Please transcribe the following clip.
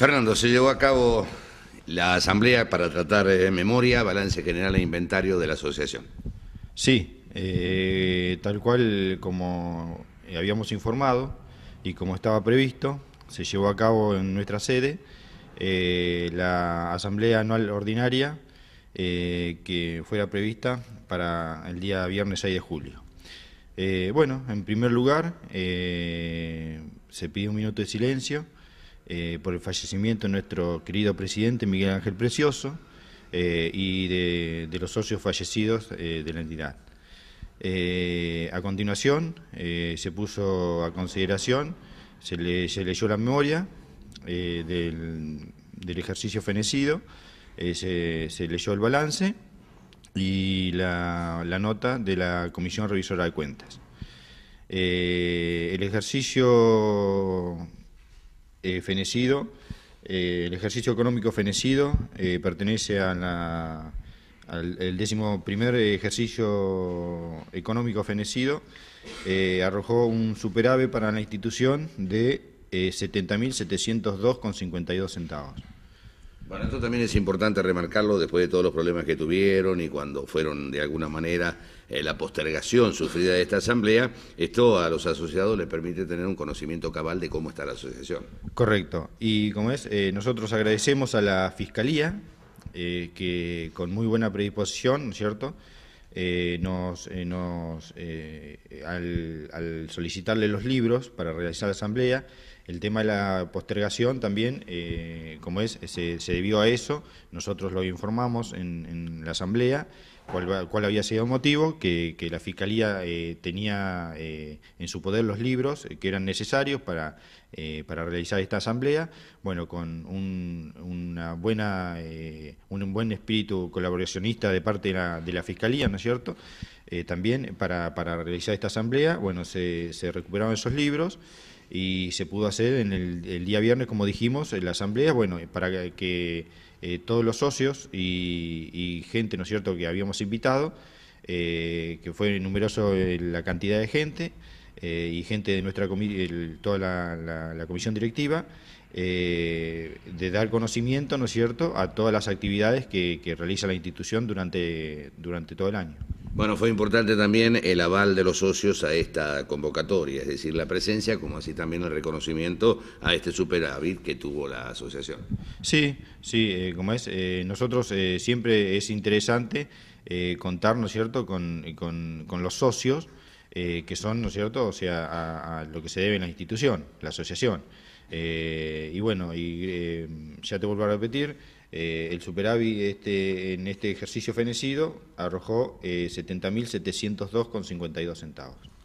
Fernando, se llevó a cabo la asamblea para tratar eh, memoria, balance general e inventario de la asociación. Sí, eh, tal cual como eh, habíamos informado y como estaba previsto, se llevó a cabo en nuestra sede la asamblea anual ordinaria que fuera prevista para el día viernes 6 de julio. bueno, en primer lugar, se pide un minuto de silencio eh, por el fallecimiento de nuestro querido presidente Miguel Ángel Precioso eh, y de, los socios fallecidos eh, de la entidad. a continuación se puso a consideración, se, leyó la memoria del, ejercicio fenecido, se, leyó el balance y la, nota de la Comisión Revisora de Cuentas. el ejercicio eh, fenecido. Eh, el ejercicio económico fenecido eh, pertenece a al décimo primer ejercicio económico fenecido. arrojó un superávit para la institución de 70.702,52 centavos. Bueno, esto también es importante remarcarlo después de todos los problemas que tuvieron y cuando fueron de alguna manera eh, la postergación sufrida de esta asamblea, esto a los asociados les permite tener un conocimiento cabal de cómo está la asociación. Correcto. Y como es, eh, nosotros agradecemos a la Fiscalía eh, que con muy buena predisposición, ¿cierto?, eh, nos, eh, eh, al, solicitarle los libros para realizar la asamblea, el tema de la postergación también, como es, se, debió a eso, nosotros lo informamos en, en la asamblea, cuál, había sido el motivo, que, la Fiscalía eh, tenía eh, en su poder los libros eh, que eran necesarios para, realizar esta asamblea, bueno, con un, una buena, un buen espíritu colaboracionista de parte de la, Fiscalía, ¿no es cierto?, también para, realizar esta asamblea, bueno, se, se recuperaron esos libros y se pudo hacer en el, día viernes, como dijimos, en la asamblea, bueno, para que eh, todos los socios y, gente, ¿no es cierto?, que habíamos invitado, eh, que fue numeroso eh, la cantidad de gente y gente de nuestra toda la, comisión directiva, de dar conocimiento, ¿no es cierto?, a todas las actividades que, que realiza la institución durante, durante todo el año. Bueno, fue importante también el aval de los socios a esta convocatoria, es decir, la presencia, como así también el reconocimiento a este superávit que tuvo la asociación. Sí, sí, eh, como es, eh, nosotros eh, siempre es interesante contar, ¿no es cierto?, con, los socios que son, ¿no es cierto?, o sea, a, lo que se debe en la institución, la asociación. y bueno, y ya te vuelvo a repetir, eh, el superávit este, en este ejercicio fenecido arrojó eh, 70.702,52 centavos.